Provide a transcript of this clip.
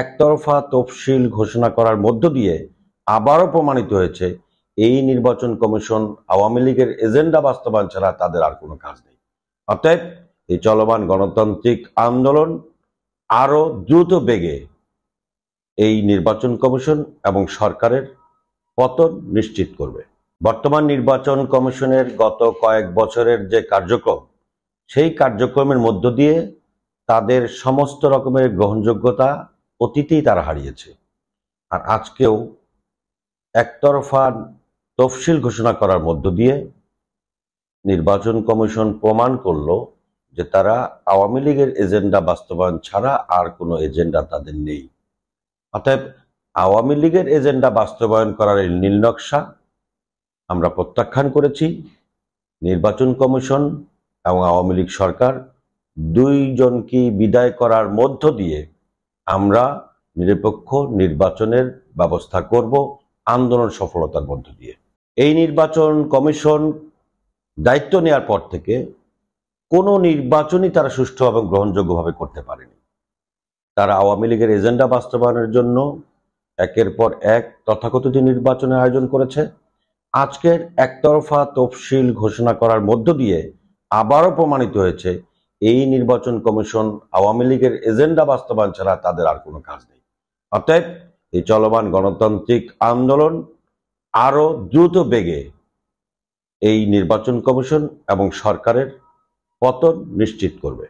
একতরফা তফসিল ঘোষণা করার মধ্য দিয়ে আবারও প্রমাণিত হয়েছে এই নির্বাচন কমিশন আওয়ামী লীগের এজেন্ডা বাস্তবায়ন ছাড়া তাদের আর কোনো কাজ নেই অতএব এই চলমান গণতান্ত্রিক আন্দোলন আরও দ্রুত বেগে এই নির্বাচন কমিশন এবং সরকারের পতন নিশ্চিত করবে বর্তমান নির্বাচন কমিশনের গত কয়েক বছরের যে কার্যক্রম সেই কার্যক্রমের মধ্য দিয়ে তাদের সমস্ত রকমের গ্রহণযোগ্যতা অতীতেই তারা হারিয়েছে আর আজকেও একতরফা তফসিল ঘোষণা করার মধ্য দিয়ে নির্বাচন কমিশন প্রমাণ করল যে তারা আওয়ামী লীগের এজেন্ডা বাস্তবায়ন ছাড়া আর কোনো এজেন্ডা তাদের নেই অতএব আওয়ামী লীগের এজেন্ডা বাস্তবায়ন করার এই নীলনকশা আমরা প্রত্যাখ্যান করেছি নির্বাচন কমিশন এবং আওয়ামী লীগ সরকার দুইজনকে বিদায় করার মধ্য দিয়ে আমরা নিরপেক্ষ নির্বাচনের ব্যবস্থা করব আন্দোলন সফলতার মধ্য দিয়ে এই নির্বাচন কমিশন দায়িত্ব নেওয়ার পর থেকে কোনো নির্বাচনই তারা সুষ্ঠু এবং গ্রহণযোগ্যভাবে করতে পারেনি তারা আওয়ামী লীগের এজেন্ডা বাস্তবায়নের জন্য একের পর এক তথাকথিত নির্বাচনের আয়োজন করেছে আজকের একতরফা তফসিল ঘোষণা করার মধ্য দিয়ে আবারও প্রমাণিত হয়েছে এই নির্বাচন কমিশন আওয়ামী লীগের এজেন্ডা বাস্তবায়ন ছাড়া তাদের আর কোনো কাজ নেই অর্থাৎ এই চলমান গণতান্ত্রিক আন্দোলন আরো দ্রুত বেগে এই নির্বাচন কমিশন এবং সরকারের পতন নিশ্চিত করবে